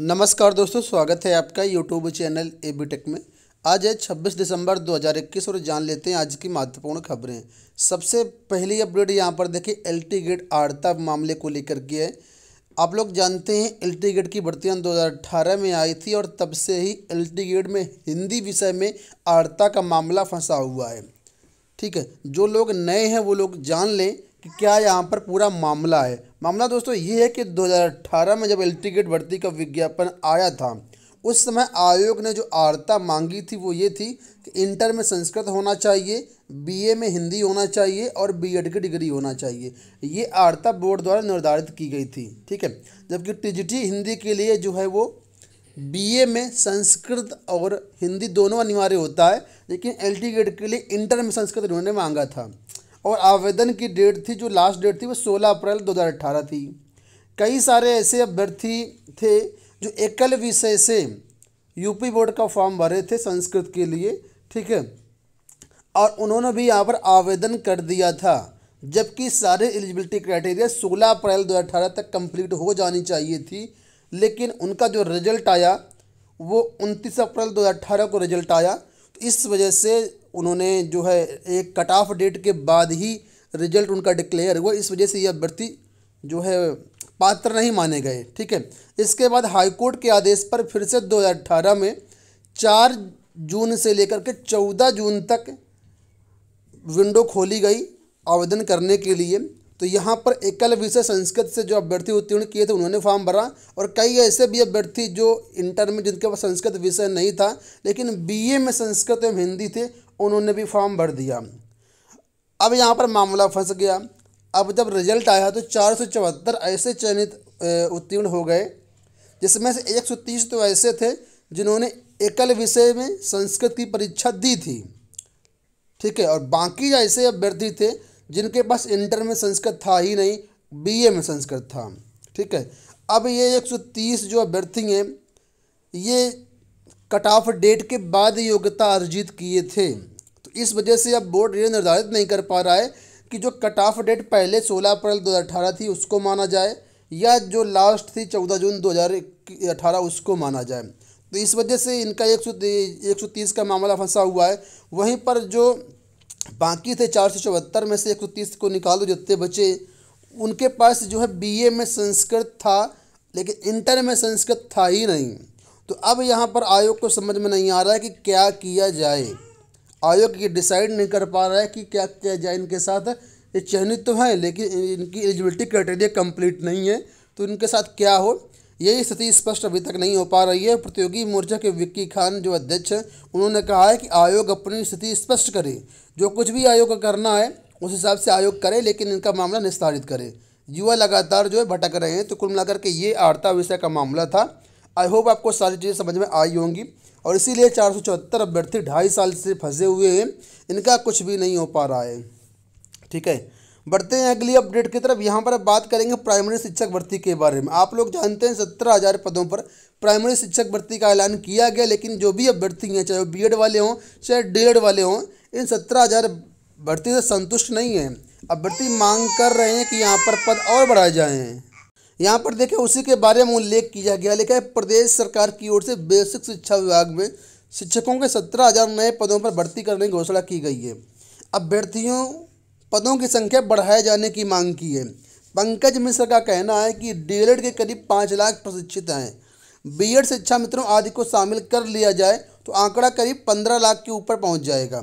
नमस्कार दोस्तों स्वागत है आपका YouTube channel A B tech में आज है 26 दिसंबर 2021 और जान लेते हैं आज की महत्वपूर्ण खबरें सबसे पहली अपडेट यहाँ पर देखिए एल टी गेट आड़ता मामले को लेकर के है आप लोग जानते हैं एल टी गेट की भर्तियाँ 2018 में आई थी और तब से ही एल टी गेट में हिंदी विषय में आड़ता का मामला फंसा हुआ है ठीक है जो लोग नए हैं वो लोग जान लें कि क्या यहाँ पर पूरा मामला है मामला दोस्तों ये है कि 2018 में जब एल टिकट भर्ती का विज्ञापन आया था उस समय आयोग ने जो आर्ता मांगी थी वो ये थी कि इंटर में संस्कृत होना चाहिए बीए में हिंदी होना चाहिए और बीएड की डिग्री होना चाहिए ये आर्ता बोर्ड द्वारा निर्धारित की गई थी ठीक है जबकि टिजिटी हिंदी के लिए जो है वो बीए में संस्कृत और हिंदी दोनों अनिवार्य होता है लेकिन एल टी के लिए इंटर में संस्कृत उन्होंने मांगा था और आवेदन की डेट थी जो लास्ट डेट थी वो 16 अप्रैल 2018 थी कई सारे ऐसे अभ्यर्थी थे जो एकल विषय से यूपी बोर्ड का फॉर्म भरे थे संस्कृत के लिए ठीक है और उन्होंने भी यहाँ पर आवेदन कर दिया था जबकि सारे एलिजिबिलिटी क्राइटेरिया 16 अप्रैल 2018 तक कंप्लीट हो जानी चाहिए थी लेकिन उनका जो रिजल्ट आया वो 29 अप्रैल 2018 को रिजल्ट आया तो इस वजह से उन्होंने जो है एक कट ऑफ डेट के बाद ही रिजल्ट उनका डिक्लेयर हुआ इस वजह से ये अभ्यर्थी जो है पात्र नहीं माने गए ठीक है इसके बाद हाईकोर्ट के आदेश पर फिर से 2018 में चार जून से लेकर के चौदह जून तक विंडो खोली गई आवेदन करने के लिए तो यहाँ पर एकल विषय संस्कृत से जो अभ्यर्थी उत्तीर्ण किए थे उन्होंने फॉर्म भरा और कई ऐसे भी अभ्यर्थी जो इंटर में जिनके पास संस्कृत विषय नहीं था लेकिन बीए में संस्कृत एवं हिंदी थे उन्होंने भी फॉर्म भर दिया अब यहाँ पर मामला फंस गया अब जब रिजल्ट आया तो चार ऐसे चयनित उत्तीर्ण हो गए जिसमें से 130 तो ऐसे थे जिन्होंने एकल विषय में संस्कृत की परीक्षा दी थी ठीक है और बाकी ऐसे अभ्यर्थी थे जिनके पास इंटर में संस्कृत था ही नहीं बीए में संस्कृत था ठीक है अब ये 130 जो अभ्यर्थी हैं ये कट ऑफ डेट के बाद योग्यता अर्जित किए थे तो इस वजह से अब बोर्ड ये निर्धारित नहीं कर पा रहा है कि जो कट ऑफ डेट पहले 16 अप्रैल 2018 थी उसको माना जाए या जो लास्ट थी 14 जून 2018 उसको माना जाए तो इस वजह से इनका एक सौ तीस का मामला फंसा हुआ है वहीं पर जो बाकी थे चार सौ चौहत्तर में से एक सौ तीस को निकालो जितने बचे उनके पास जो है बीए में संस्कृत था लेकिन इंटर में संस्कृत था ही नहीं तो अब यहाँ पर आयोग को समझ में नहीं आ रहा है कि क्या किया जाए आयोग ये डिसाइड नहीं कर पा रहा है कि क्या किया जाए इनके साथ ये चयनित तो हैं लेकिन इनकी एलिजिबिलिटी क्राइटेरिया कंप्लीट नहीं है तो इनके साथ क्या हो यही स्थिति स्पष्ट अभी तक नहीं हो पा रही है प्रतियोगी मोर्चा के विक्की खान जो अध्यक्ष हैं उन्होंने कहा है कि आयोग अपनी स्थिति स्पष्ट करे जो कुछ भी आयोग का करना है उस हिसाब से आयोग करे लेकिन इनका मामला निस्तारित करे युवा लगातार जो है भटक रहे हैं तो कुल मिलाकर के ये आर्ता विषय का मामला था आई होप आपको सारी चीज़ें समझ में आई होंगी और इसीलिए चार सौ चौहत्तर अभ्यर्थी ढाई साल से फंसे हुए हैं इनका कुछ भी नहीं हो पा रहा है ठीक है बढ़ते हैं अगली अपडेट की तरफ यहाँ पर बात करेंगे प्राइमरी शिक्षक भर्ती के बारे में आप लोग जानते हैं सत्रह हज़ार पदों पर प्राइमरी शिक्षक भर्ती का ऐलान किया गया लेकिन जो भी अभ्यर्थी हैं चाहे वो बी वाले हों चाहे डी वाले हों इन सत्रह हज़ार भर्ती से संतुष्ट नहीं हैं अभ्यर्थी मांग कर रहे हैं कि यहाँ पर पद और बढ़ाए जाएँ यहाँ पर देखें उसी के बारे में उल्लेख किया गया लिखा है प्रदेश सरकार की ओर से बेसिक शिक्षा विभाग में शिक्षकों के सत्रह हज़ार नए पदों पर भर्ती करने की घोषणा की गई है अभ्यर्थियों पदों की संख्या बढ़ाए जाने की मांग की है पंकज मिश्र का कहना है कि डीएलएड के करीब पाँच लाख प्रशिक्षित हैं बीएड शिक्षा मित्रों आदि को शामिल कर लिया जाए तो आंकड़ा करीब पंद्रह लाख के ऊपर पहुंच जाएगा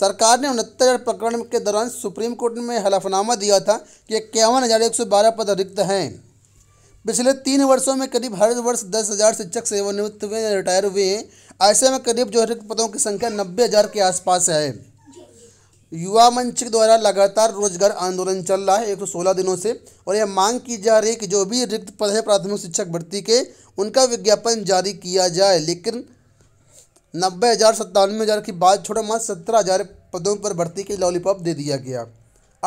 सरकार ने उनहत्तर प्रकरण के दौरान सुप्रीम कोर्ट में हलफनामा दिया था कि इक्यावन हज़ार एक सौ बारह पद रिक्त हैं पिछले तीन वर्षों में करीब हर वर्ष दस हज़ार शिक्षक सेवानिवृत्त हुए या रिटायर हुए हैं ऐसे में करीब जो रिक्त पदों की संख्या नब्बे हज़ार के आसपास है युवा मंच के द्वारा लगातार रोजगार आंदोलन चल रहा है एक सौ सोलह दिनों से और यह मांग की जा रही है कि जो भी रिक्त पद है प्राथमिक शिक्षक भर्ती के उनका विज्ञापन जारी किया जाए लेकिन नब्बे हज़ार सत्तानवे हज़ार की बात छोड़ो मात्र सत्रह हज़ार पदों पर भर्ती के लॉलीपॉप दे दिया गया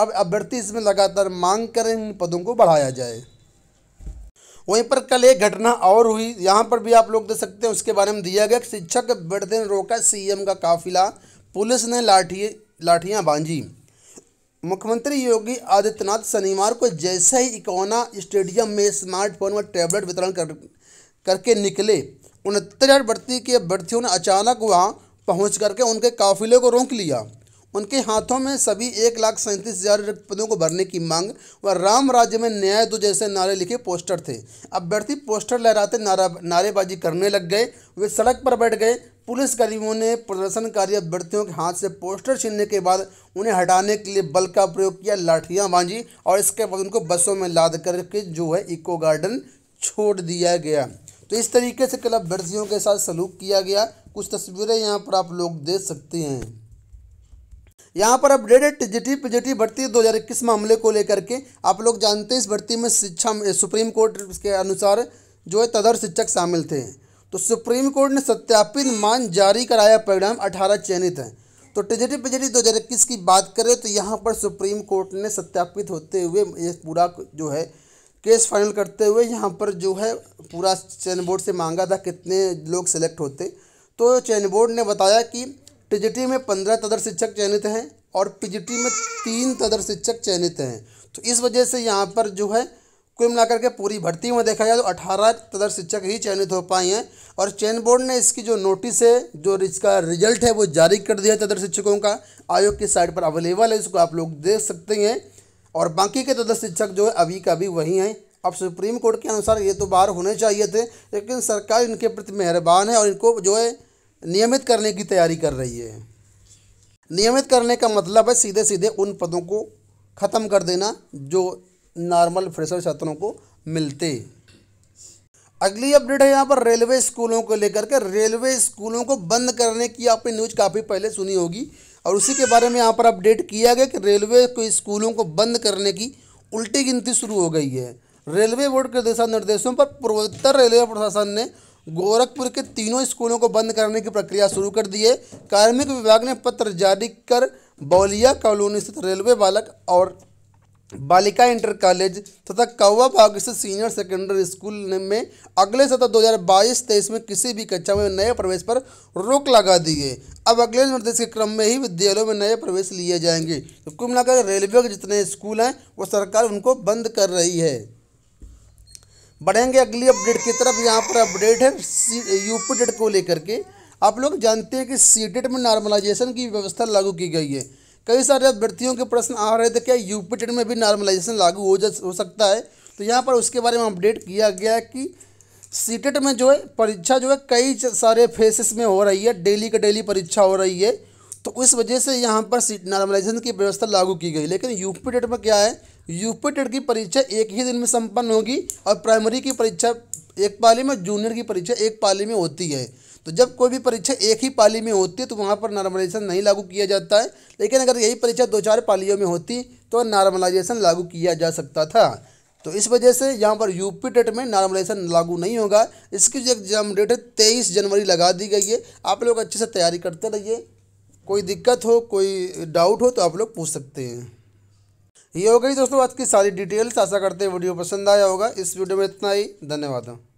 अब अभ्यर्थी इसमें लगातार मांग करें इन पदों को बढ़ाया जाए वहीं पर कल एक घटना और हुई यहाँ पर भी आप लोग देख सकते हैं उसके बारे में दिया गया शिक्षक बढ़ते रोका सीएम का काफिला पुलिस ने लाठी लाठियाँ बांझी मुख्यमंत्री योगी आदित्यनाथ शनिवार को जैसे ही इकोना स्टेडियम में स्मार्टफोन व टैबलेट वितरण कर करके निकले उनहत्तर भर्ती के अभ्यर्थियों ने अचानक वहाँ पहुँच करके उनके काफिले को रोक लिया उनके हाथों में सभी एक लाख सैंतीस हजार रिक्त पदों को भरने की मांग व राम राज्य में न्याय दो जैसे नारे लिखे पोस्टर थे अभ्यर्थी पोस्टर लहराते नारा नारेबाजी करने लग गए वे सड़क पर बैठ गए पुलिस कर्मियों ने प्रदर्शनकारी अभ्यर्थियों के हाथ से पोस्टर छीनने के बाद उन्हें हटाने के लिए बल का प्रयोग किया लाठियाँ बांझी और इसके बाद उनको बसों में लाद करके जो है इको गार्डन छोड़ दिया गया तो इस तरीके से कल अभ्यर्थियों के साथ सलूक किया गया कुछ तस्वीरें यहाँ पर आप लोग देख सकते हैं यहाँ पर अपडेटेड टीजीटी पीजीटी भर्ती 2021 मामले को लेकर के आप लोग जानते हैं इस भर्ती में शिक्षा सुप्रीम कोर्ट के अनुसार जो है तदर शिक्षक शामिल थे तो सुप्रीम कोर्ट ने सत्यापित मान जारी कराया परिणाम अठारह चयनित हैं तो दो हज़ार 2021 की बात करें तो यहाँ पर सुप्रीम कोर्ट ने सत्यापित होते हुए ये पूरा जो है केस फाइनल करते हुए यहाँ पर जो है पूरा चयन बोर्ड से मांगा था कितने लोग सेलेक्ट होते तो चयन बोर्ड ने बताया कि टीजीटी में पंद्रह तदर शिक्षक चयनित हैं और पीजीटी में तीन तदर शिक्षक चयनित हैं तो इस वजह से यहाँ पर जो है कुल मिलाकर के पूरी भर्ती में देखा जाए तो अठारह तदर शिक्षक ही चयनित हो पाए हैं और चयन बोर्ड ने इसकी जो नोटिस है जो इसका रिजल्ट है वो जारी कर दिया है तदर शिक्षकों का आयोग की साइट पर अवेलेबल है इसको आप लोग देख सकते हैं और बाकी के तदर शिक्षक जो है अभी का भी वही हैं अब सुप्रीम कोर्ट के अनुसार ये तो बाहर होने चाहिए थे लेकिन सरकार इनके प्रति मेहरबान है और इनको जो है नियमित करने की तैयारी कर रही है नियमित करने का मतलब है सीधे सीधे उन पदों को ख़त्म कर देना जो नॉर्मल फ्रेशर छात्रों को मिलते अगली अपडेट है यहाँ पर रेलवे स्कूलों को लेकर के रेलवे स्कूलों को बंद करने की आपने न्यूज़ काफ़ी पहले सुनी होगी और उसी के बारे में यहाँ पर अपडेट किया गया कि रेलवे को स्कूलों को बंद करने की उल्टी गिनती शुरू हो गई है रेलवे बोर्ड के दिशा निर्देशों पर पूर्वोत्तर रेलवे प्रशासन ने गोरखपुर के तीनों स्कूलों को बंद करने की प्रक्रिया शुरू कर दी है कार्मिक विभाग ने पत्र जारी कर बौलिया कॉलोनी स्थित रेलवे बालक और बालिका इंटर कॉलेज तथा कौवा बाग स्थित सीनियर सेकेंडरी स्कूल में अगले सत्र 2022-23 में किसी भी कक्षा में नए प्रवेश पर रोक लगा दी है अब अगले निर्देश के क्रम में ही विद्यालयों में नए प्रवेश लिए जाएंगे तो कुल मिलाकर रेलवे के जितने स्कूल हैं वो सरकार उनको बंद कर रही है बढ़ेंगे अगली अपडेट की तरफ यहाँ पर अपडेट है यूपी डेट को लेकर के आप लोग जानते हैं कि सी डेट में नॉर्मलाइजेशन की व्यवस्था लागू की गई है कई सारे अभ्यर्थियों के प्रश्न आ रहे थे क्या यूपी डेट में भी नॉर्मलाइजेशन लागू हो जा हो सकता है तो यहाँ पर उसके बारे में अपडेट किया गया है कि सी डेट में जो है परीक्षा जो है कई सारे फेसिस में हो रही है डेली का डेली परीक्षा हो रही है तो उस वजह से यहाँ पर सीट नॉर्मलाइजेशन की व्यवस्था लागू की गई लेकिन यूपी डेट में क्या है यूपी टेट की परीक्षा एक ही दिन में संपन्न होगी और प्राइमरी की परीक्षा एक पाली में जूनियर की परीक्षा एक पाली में होती है तो जब कोई भी परीक्षा एक ही पाली में होती है तो वहाँ पर नॉर्मलाइजेशन नहीं लागू किया जाता है लेकिन अगर यही परीक्षा दो चार पालियों में होती तो नॉर्मलाइजेशन लागू किया जा सकता था तो इस वजह से यहाँ पर यूपी डेट में नॉर्मलाइजेशन लागू नहीं होगा इसकी जो एग्जाम डेट है तेईस जनवरी लगा दी गई है आप लोग अच्छे से तैयारी करते रहिए कोई दिक्कत हो कोई डाउट हो तो आप लोग पूछ सकते हैं ये हो गई दोस्तों आज की सारी डिटेल्स आशा करते हैं वीडियो पसंद आया होगा इस वीडियो में इतना ही धन्यवाद